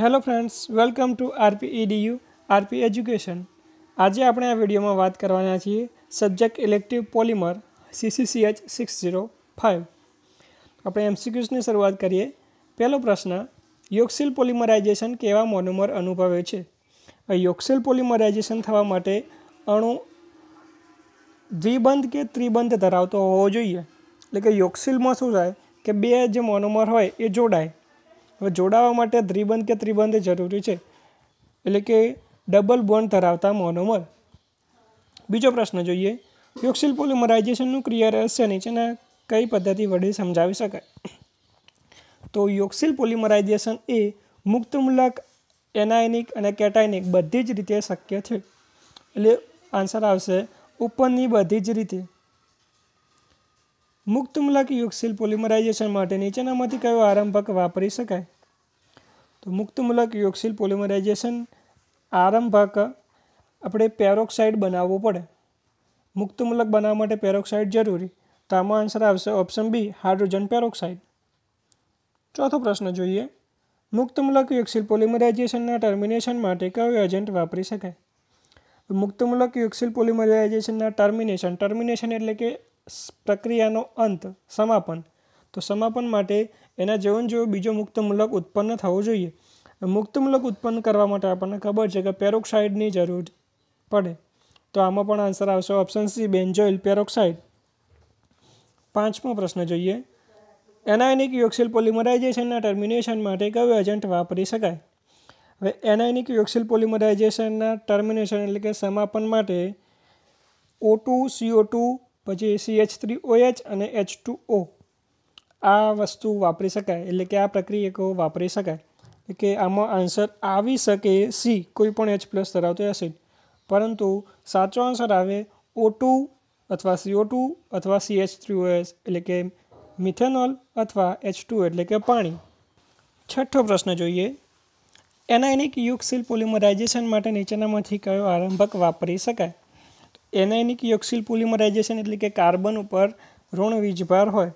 hello friends welcome to RP EDU RP education આજે આપણે આ વિડીયોમાં વાત કરવાના છીએ subject elective polymer CCCH six zero five આપણે એમસીક્યુઝની શરૂઆત કરીએ પહેલો પ્રશ્ન યોક્સિલ પોલિમરાઇઝેશન કેવા મોનોમર અનુભવે છે યોક્સિલ પોલિમરાઇઝેશન થવા માટે અણુ દ્વિબંધ કે ત્રિબંધ ધરાવતો હોવો જોઈએ એટલે કે યોક્સિલમાં શું થાય કે બે જે મોનોમર હોય એ જોડાય હવે જોડાવા માટે દ્વિબંધ કે ત્રિબંધ જરૂરી છે એટલે કે ડબલ બોન્ડ ધરાવતા મોનોમર બીજો પ્રશ્ન જોઈએ યોક્સિલ પોલિમરાઇઝેશનનું ક્રિયા રહસ્ય નીચેના કઈ પદ્ધતિ વડે સમજાવી શકાય તો યોક્સિલ પોલિમરાઇઝેશન એ મુક્તમૂલક એનાયનિક અને કેટાયનિક બધી જ રીતે શક્ય છે એટલે આન્સર આવશે ઉપરની બધી જ રીતે મુક્તમૂલક યુગશીલ પોલિમરાઇઝેશન માટે નીચેનામાંથી કયો આરંભક વાપરી શકાય તો મુક્તમૂલક યોગશીલ પોલિમરાઇઝેશન આરંભક આપણે પેરોક્સાઇડ બનાવવો પડે મુક્તમૂલક બનાવવા માટે પેરોક્સાઇડ જરૂરી તો આમાં આન્સર આવશે ઓપ્શન બી હાઇડ્રોજન પેરોક્સાઇડ ચોથો પ્રશ્ન જોઈએ મુક્તમૂલક યુક્સિલ પોલિમરાઇઝેશનના ટર્મિનેશન માટે કયો એજન્ટ વાપરી શકાય મુક્તમૂલક યુક્સિલ પોલિમરાઇઝેશનના ટર્મિનેશન ટર્મિનેશન એટલે કે પ્રક્રિયાનો અંત સમાપન તો સમાપન માટે એના જેવો જેવો બીજો મુક્તમૂલક ઉત્પન્ન થવો જોઈએ મુક્તમૂલક ઉત્પન્ન કરવા માટે આપણને ખબર છે કે પેરોક્સાઇડની જરૂર પડે તો આમાં પણ આન્સર આવશે ઓપ્શન સી બેન્જોઇલ પેરોક્સાઇડ પાંચમો પ્રશ્ન જોઈએ એનાયનિક યોક્સિલ પોલિમરાઇઝેશનના ટર્મિનેશન માટે કયો એજન્ટ વાપરી શકાય હવે એનાયનિક યોક્સિલ પોલિમરાઇઝેશનના ટર્મિનેશન એટલે કે સમાપન માટે ઓ ટુ સીઓ ટુ પછી સીએચ થ્રી ઓએચ અને એચ ટુ ઓ આ વસ્તુ વાપરી શકાય એટલે કે આ પ્રક્રિયકો વાપરી શકાય કે આમાં આન્સર આવી શકે સી કોઈપણ એચ પ્લસ ધરાવતો એસિડ પરંતુ સાચો આન્સર આવે ઓ ટુ અથવા સીઓ ટુ અથવા સીએચ થ્રી ઓએસ એટલે કે મિથેનોલ અથવા એચ ટુ એટલે કે પાણી છઠ્ઠો પ્રશ્ન જોઈએ એનાયનિક યુગશીલ પોલિમરાઇઝેશન માટે નીચેનામાંથી કયો આરંભક વાપરી શકાય એનાયનિક યુગશીલ પોલિમરાઇઝેશન એટલે કે કાર્બન ઉપર ઋણ વીજભાર હોય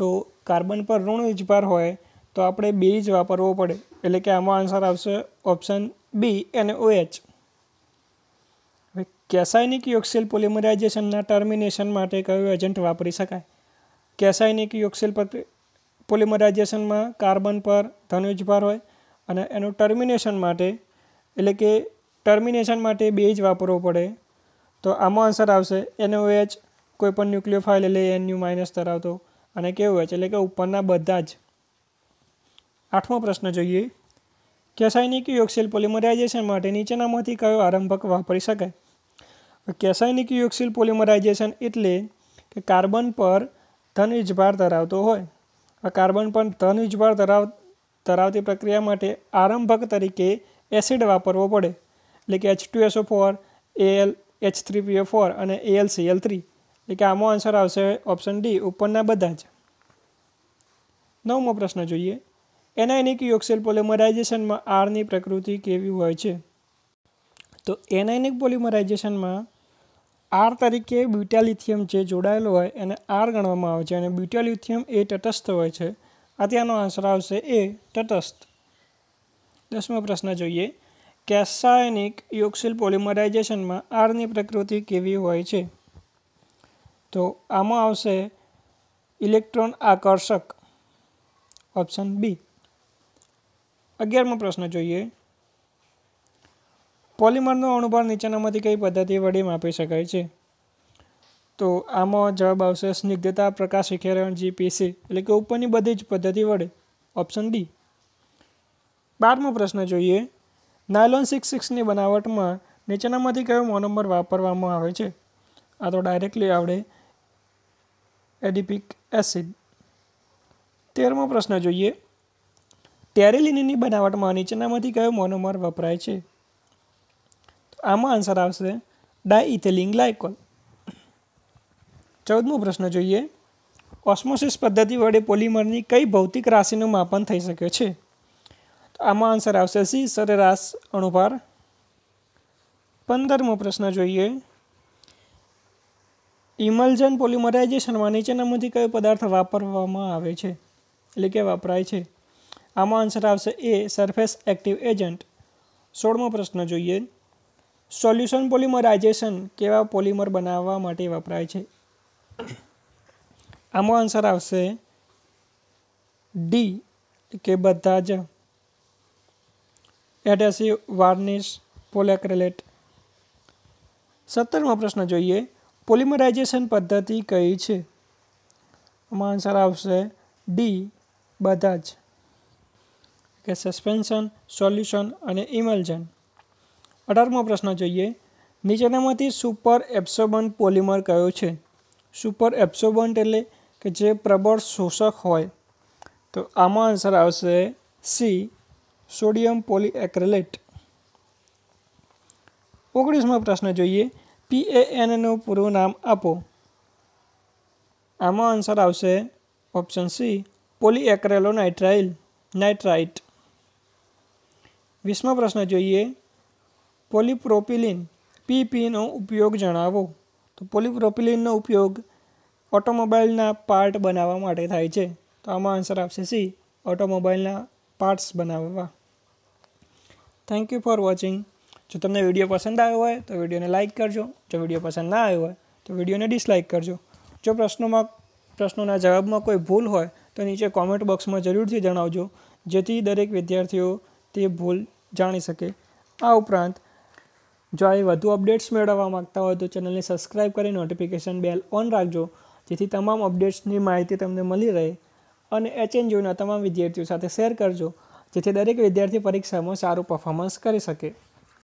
તો કાર્બન પર ઋણ જ હોય તો આપણે બે જ વાપરવો પડે એટલે કે આમાં આન્સર આવશે ઓપ્શન બી અને ઓએચ હવે કેસાયનિક યોક્સિલ પોલિમરાઇઝેશનના ટર્મિનેશન માટે કયો એજન્ટ વાપરી શકાય કેસાયનિક યોક્સિલ પોલિમરાઇઝેશનમાં કાર્બન પર ધનુજ ભાર હોય અને એનું ટર્મિનેશન માટે એટલે કે ટર્મિનેશન માટે બે જ વાપરવો પડે તો આમાં આન્સર આવશે એનઓએચ કોઈપણ ન્યુક્લિયો ફાઇલ એટલે એનયુ માઇનસ ધરાવતો અને કેવું હોય છે એટલે કે ઉપરના બધા જ આઠમો પ્રશ્ન જોઈએ કેસાયનિક યોગશીલ પોલિમરાઇઝેશન માટે નીચેનામાંથી કયો આરંભક વાપરી શકાય કેસાયનિક યોગશીલ પોલિમરાઇઝેશન એટલે કે કાર્બન પર ધન વીજભાર ધરાવતો હોય આ કાર્બન પર ધન વીજભાર ધરાવ ધરાવતી પ્રક્રિયા માટે આરંભક તરીકે એસિડ વાપરવો પડે એટલે કે H two S O four L H three PO four અને એલ સીએલ થ્રી એટલે કે આમાં આન્સર આવશે ઓપ્શન ડી ઉપરના બધા જ નવમો પ્રશ્ન જોઈએ એનાયનિક યોગસેલ પોલિમરાઇઝેશનમાં આરની પ્રકૃતિ કેવી હોય છે તો એનાયનિક પોલિમરાઇઝેશનમાં આર તરીકે બ્યુટાલિથિયમ જે જોડાયેલો હોય એને આર ગણવામાં આવે છે અને બ્યુટાલિથિયમ એ તટસ્થ હોય છે આ ત્યાંનો આન્સર આવશે એ તટસ્થ દસમો પ્રશ્ન જોઈએ કેસાયનિક યોગશીલ પોલિમરાઇઝેશનમાં આરની પ્રકૃતિ કેવી હોય છે તો આમાં આવશે ઇલેક્ટ્રોન આકર્ષક ઓપ્શન બી અગિયારમો પ્રશ્ન જોઈએ પોલિમરનો અણુભાર નીચેનામાંથી કઈ પદ્ધતિ વડે માપી શકાય છે તો આમાં જવાબ આવશે સ્નિગ્ધતા પ્રકાશ વિખેરણ જીપીસી એટલે કે ઉપરની બધી જ પદ્ધતિ વડે ઓપ્શન ડી બારમો પ્રશ્ન જોઈએ નાયલોન સિક્સ સિક્સની બનાવટમાં નીચેનામાંથી કયો મોનોમર વાપરવામાં આવે છે આ તો ડાયરેક્ટલી આવડે એડિપિક એસિડ તેરમો પ્રશ્ન જોઈએ ટેરેલિનની બનાવટમાં નીચેનામાંથી કયો મોનોમર વપરાય છે આમાં આન્સર આવશે ડાયઇથેલિન ગ્લાયકોલ ચૌદમો પ્રશ્ન જોઈએ ઓસ્મોસિસ પદ્ધતિ વડે પોલિમરની કઈ ભૌતિક રાશિનું માપન થઈ શકે છે તો આમાં આન્સર આવશે સી સરેરાશ અણુભાર પંદરમો પ્રશ્ન જોઈએ ઇમલ્ઝન પોલિમરાઇઝેશનમાં નીચેનામાંથી કયો પદાર્થ વાપરવામાં આવે છે એટલે કે વપરાય છે આમાં આન્સર આવશે એ સરફેસ એક્ટિવ એજન્ટ સોળમો પ્રશ્ન જોઈએ સોલ્યુશન પોલિમરાઇઝેશન કેવા પોલિમર બનાવવા માટે વપરાય છે આમાં આન્સર આવશે ડી કે બધા જ એડેસિવ વાર્નિશ પોલેક્રેલેટ સત્તરમો પ્રશ્ન જોઈએ પોલિમરાઇઝેશન પદ્ધતિ કઈ છે આમાં આન્સર આવશે ડી બધા જ કે સસ્પેન્શન સોલ્યુશન અને ઇમલ્જન અઢારમો પ્રશ્ન જોઈએ નીચેનામાંથી સુપર એબ્સોર્બન્ટ પોલિમર કયો છે સુપર એબ્સોર્બન્ટ એટલે કે જે પ્રબળ શોષક હોય તો આમાં આન્સર આવશે સી સોડિયમ પોલીએક્રેલેટ ઓગણીસમો પ્રશ્ન જોઈએ પીએએનનું પૂરું નામ આપો આમાં આન્સર આવશે option C polyacrylonitrile nitrite વીસમો પ્રશ્ન જોઈએ પોલીપ્રોપિલિન પીપીનો ઉપયોગ જણાવો તો પોલીપ્રોપિલિનનો ઉપયોગ ઓટોમોબાઈલના પાર્ટ બનાવવા માટે થાય છે તો આમાં આન્સર આવશે સી ઓટોમોબાઈલના પાર્ટ્સ બનાવવા થેન્ક યુ ફોર વોચિંગ જો તમને વિડીયો પસંદ આવ્યો હોય તો વિડીયોને લાઇક કરજો જો વિડીયો પસંદ ના આવ્યો હોય તો વિડીયોને ડિસલાઇક કરજો જો પ્રશ્નોમાં પ્રશ્નોના જવાબમાં કોઈ ભૂલ હોય તો નીચે કોમેન્ટ બોક્સમાં જરૂરથી જણાવજો જેથી દરેક વિદ્યાર્થીઓ તે ભૂલ જાણી શકે આ ઉપરાંત જો આવી વધુ અપડેટ્સ મેળવવા માગતા હોય તો ચેનલને સબસ્ક્રાઈબ કરી નોટિફિકેશન બેલ ઓન રાખજો જેથી તમામ અપડેટ્સની માહિતી તમને મળી રહે અને એચએનજીઓના તમામ વિદ્યાર્થીઓ સાથે શેર કરજો જેથી દરેક વિદ્યાર્થી પરીક્ષામાં સારું પરફોર્મન્સ કરી શકે